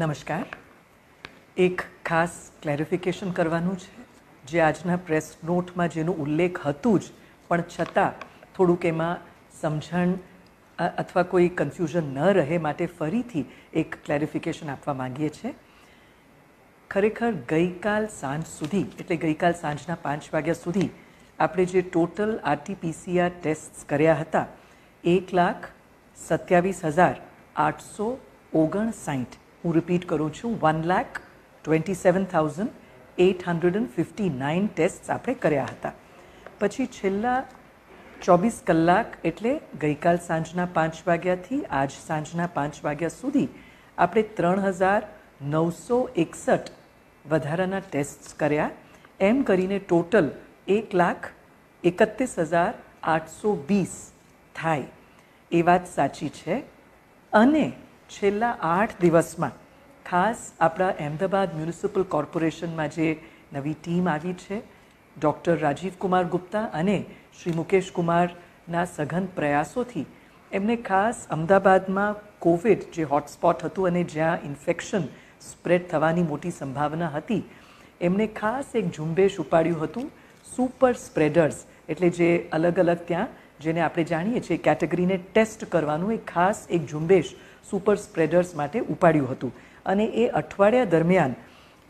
નમસ્કાર એક ખાસ ક્લેરિફિકેશન કરવાનું છે જે આજના પ્રેસ નોટમાં જેનો ઉલ્લેખ હતું જ પણ છતાં થોડુંક એમાં સમજણ અથવા કોઈ કન્ફ્યુઝન ન રહે માટે ફરીથી એક ક્લેરિફિકેશન આપવા માંગીએ છીએ ખરેખર ગઈકાલ સાંજ સુધી એટલે ગઈકાલ સાંજના પાંચ વાગ્યા સુધી આપણે જે ટોટલ આરટીપીસીઆર ટેસ્ટ કર્યા હતા એક લાખ સત્યાવીસ હજાર આઠસો ઓગણસાઠ હું રિપીટ કરું છું one lakh twenty seven thousand eight hundred and fifty nine test આપણે કર્યા હતા પછી છેલ્લા ચોવીસ કલાક એટલે ગઈકાલ સાંજના પાંચ વાગ્યાથી આજ સાંજના પાંચ વાગ્યા સુધી આપણે ત્રણ હજાર નવસો એકસઠ વધારાના ટેસ્ટ કર્યા એમ કરીને ટોટલ એક લાખ એકત્રીસ હજાર આઠસો વીસ થાય એ વાત સાચી છે અને છેલ્લા આઠ દિવસમાં ખાસ આપણા અહેમદાબાદ મ્યુનિસિપલ કોર્પોરેશનમાં જે નવી ટીમ આવી છે ડૉક્ટર રાજીવ કુમાર ગુપ્તા અને શ્રી મુકેશ કુમારના સઘન પ્રયાસોથી એમને ખાસ અમદાવાદમાં કોવિડ જે હોટસ્પોટ હતું અને જ્યાં ઇન્ફેક્શન સ્પ્રેડ થવાની મોટી સંભાવના હતી એમને ખાસ એક ઝુંબેશ ઉપાડ્યું હતું સુપર સ્પ્રેડર્સ એટલે જે અલગ અલગ ત્યાં જેને આપણે જાણીએ છીએ કેટેગરીને ટેસ્ટ કરવાનું એક ખાસ એક ઝુંબેશ સુપર સ્પ્રેડર્સ માટે ઉપાડ્યું હતું અને એ અઠવાડિયા દરમિયાન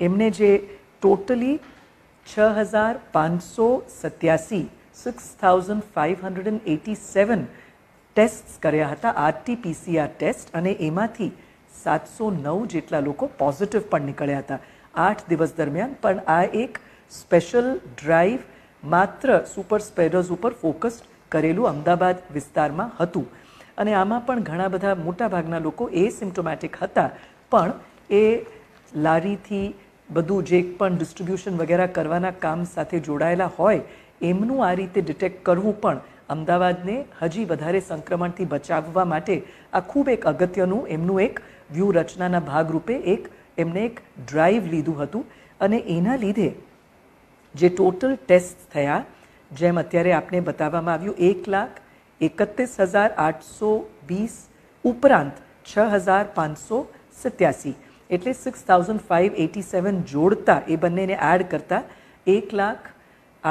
એમને જે ટોટલી છ હજાર પાંચસો સત્યાસી six thousand five hundred and eighty seven test કર્યા હતા આરટીપીસીઆર ટેસ્ટ અને એમાંથી સાતસો નવ જેટલા લોકો પોઝિટિવ પણ નીકળ્યા હતા આઠ દિવસ દરમિયાન પણ આ એક સ્પેશિયલ ડ્રાઈવ માત્ર સુપર સ્પ્રેડર્સ ઉપર ફોકસ્ડ કરેલું અમદાવાદ વિસ્તારમાં હતું અને આમાં પણ ઘણા બધા મોટાભાગના લોકો એ સિમ્ટોમેટિક હતા પણ એ લારીથી બધું જે પણ ડિસ્ટ્રીબ્યુશન વગેરે કરવાના કામ સાથે જોડાયેલા હોય એમનું આ રીતે ડિટેક્ટ કરવું પણ અમદાવાદને હજી વધારે સંક્રમણથી બચાવવા માટે આ ખૂબ એક અગત્યનું એમનું એક વ્યૂહરચનાના ભાગરૂપે એક એમને એક ડ્રાઈવ લીધું હતું અને એના લીધે જે ટોટલ ટેસ્ટ થયા જેમ અત્યારે આપને બતાવવામાં આવ્યું એક લાખ એકત્રીસ હજાર આઠસો વીસ ઉપરાંત છ હજાર પાંચસો સત્યાસી એટલે six thousand five eighty seven જોડતા એ બંનેને એડ કરતાં એક લાખ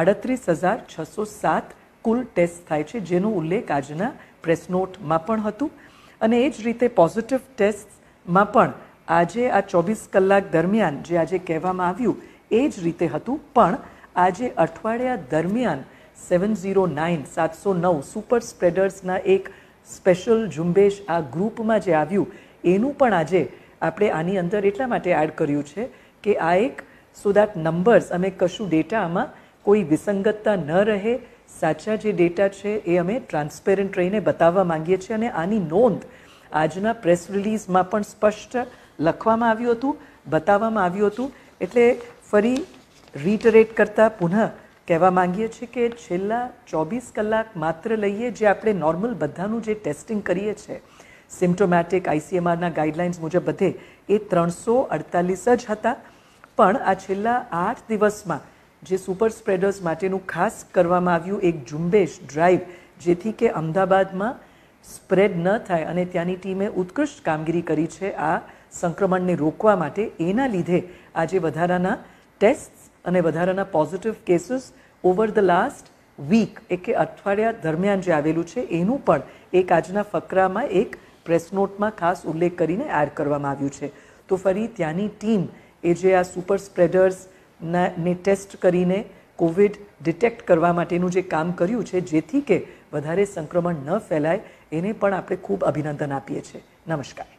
આડત્રીસ હજાર છસો સાત કુલ ટેસ્ટ થાય છે જેનો ઉલ્લેખ આજના પ્રેસ નોટમાં પણ હતું અને એ જ રીતે પોઝિટિવ ટેસ્ટમાં પણ આજે આ ચોવીસ કલાક દરમિયાન જે આજે કહેવામાં આવ્યું એ જ રીતે હતું પણ આજે અઠવાડિયા દરમિયાન સેવન ઝીરો નાઇન સાતસો નવ સુપર સ્પ્રેડર્સના એક સ્પેશિયલ ઝુંબેશ આ ગ્રુપમાં જે આવ્યું એનું પણ આજે આપણે આની અંદર એટલા માટે એડ કર્યું છે કે આ એક સો દેટ નંબર્સ અમે કશું ડેટા આમાં કોઈ વિસંગતતા ન રહે સાચા જે ડેટા છે એ અમે ટ્રાન્સપેરન્ટ રહીને બતાવવા માંગીએ છીએ અને આની નોંધ આજના પ્રેસ રિલીઝમાં પણ સ્પષ્ટ લખવામાં આવ્યું હતું બતાવવામાં આવ્યું હતું એટલે ફરી રીટરેટ કરતાં પુનઃ કહેવા માંગીએ છીએ કે છેલ્લા ચોવીસ કલાક માત્ર લઈએ જે આપણે નોર્મલ બધાનું જે ટેસ્ટિંગ કરીએ છીએ સિમ્ટોમેટિક આઈસીએમઆરના ગાઈડલાઇન્સ મુજબ બધે એ ત્રણસો અડતાલીસ જ હતા પણ આ છેલ્લા આઠ દિવસમાં જે સુપર સ્પ્રેડર્સ માટેનું ખાસ કરવામાં આવ્યું એક ઝુંબેશ ડ્રાઈવ જેથી કે અમદાવાદમાં સ્પ્રેડ ન થાય અને ત્યાંની ટીમે ઉત્કૃષ્ટ કામગીરી કરી છે આ સંક્રમણને રોકવા માટે એના લીધે આજે વધારાના ટેસ્ટ અને વધારાના positive cases over the last week એક કે અઠવાડિયા દરમિયાન જે આવેલું છે એનું પણ એક આજના ફકરામાં એક પ્રેસનોટમાં ખાસ ઉલ્લેખ કરીને એડ કરવામાં આવ્યું છે તો ફરી ત્યાંની ટીમ એ જે આ સુપર સ્પ્રેડર્સના ને ટેસ્ટ કરીને કોવિડ ડિટેક્ટ કરવા માટેનું જે કામ કર્યું છે જેથી કે વધારે સંક્રમણ ન ફેલાય એને પણ આપણે ખૂબ અભિનંદન આપીએ છીએ નમસ્કાર